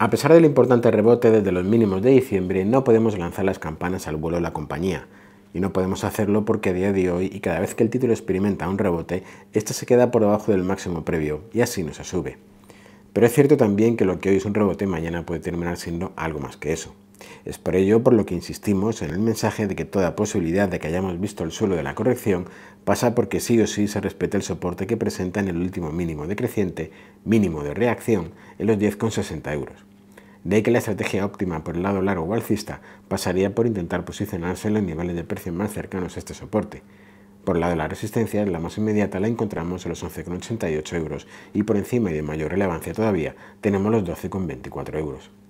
A pesar del importante rebote desde los mínimos de diciembre, no podemos lanzar las campanas al vuelo de la compañía. Y no podemos hacerlo porque a día de hoy y cada vez que el título experimenta un rebote, ésta se queda por debajo del máximo previo y así no se sube. Pero es cierto también que lo que hoy es un rebote mañana puede terminar siendo algo más que eso. Es por ello por lo que insistimos en el mensaje de que toda posibilidad de que hayamos visto el suelo de la corrección pasa porque sí o sí se respete el soporte que presenta en el último mínimo decreciente, mínimo de reacción, en los 10,60 euros. De ahí que la estrategia óptima por el lado largo o alcista pasaría por intentar posicionarse en los niveles de precio más cercanos a este soporte. Por el lado de la resistencia, la más inmediata la encontramos en los 11,88 euros y por encima y de mayor relevancia todavía tenemos los 12,24 euros.